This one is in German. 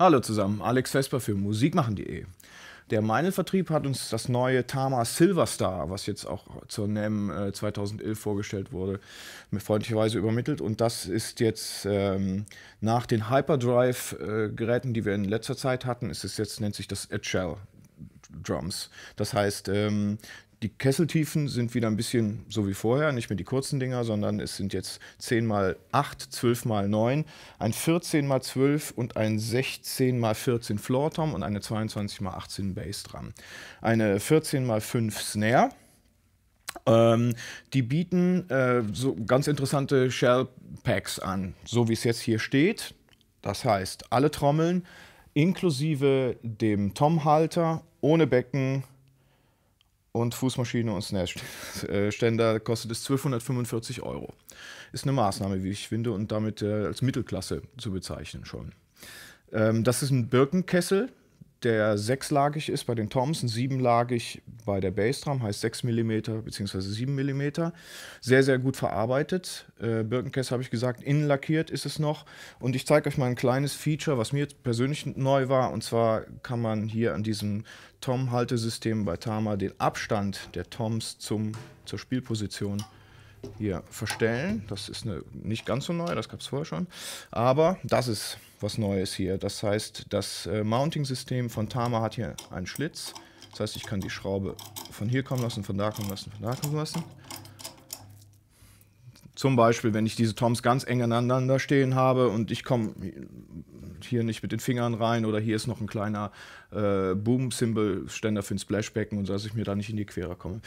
Hallo zusammen, Alex Vesper für musikmachen.de. Der Meinl-Vertrieb hat uns das neue Tama Silverstar, was jetzt auch zur NEM 2011 äh, vorgestellt wurde, mir freundlicherweise übermittelt. Und das ist jetzt ähm, nach den Hyperdrive-Geräten, äh, die wir in letzter Zeit hatten, ist es jetzt, nennt sich das Shell Drums. Das heißt, ähm, die Kesseltiefen sind wieder ein bisschen so wie vorher, nicht mehr die kurzen Dinger, sondern es sind jetzt 10 mal 8, 12 mal 9, ein 14 mal 12 und ein 16 mal 14 Floortom und eine 22 mal 18 Bass dran. Eine 14 mal 5 Snare. Ähm, die bieten äh, so ganz interessante Shell Packs an, so wie es jetzt hier steht. Das heißt, alle Trommeln inklusive dem Tomhalter ohne Becken und Fußmaschine und Snatch-Ständer äh, kostet es 1245 Euro. Ist eine Maßnahme, wie ich finde, und damit äh, als Mittelklasse zu bezeichnen schon. Ähm, das ist ein Birkenkessel der sechslagig ist bei den Toms, Thompson, siebenlagig bei der Bassdrum, heißt 6 mm bzw. 7 mm. Sehr, sehr gut verarbeitet. Äh, Birkenkäse habe ich gesagt, innen lackiert ist es noch. Und ich zeige euch mal ein kleines Feature, was mir persönlich neu war. Und zwar kann man hier an diesem Tom-Haltesystem bei Tama den Abstand der Toms zum, zur Spielposition hier verstellen. Das ist eine, nicht ganz so neu, das gab es vorher schon. Aber das ist was Neues hier. Das heißt, das äh, Mounting-System von Tama hat hier einen Schlitz. Das heißt, ich kann die Schraube von hier kommen lassen, von da kommen lassen, von da kommen lassen. Zum Beispiel, wenn ich diese Toms ganz eng aneinander stehen habe und ich komme hier nicht mit den Fingern rein oder hier ist noch ein kleiner äh, Boom-Symbol-Ständer für ein Splashbecken und so, dass ich mir da nicht in die Quere komme.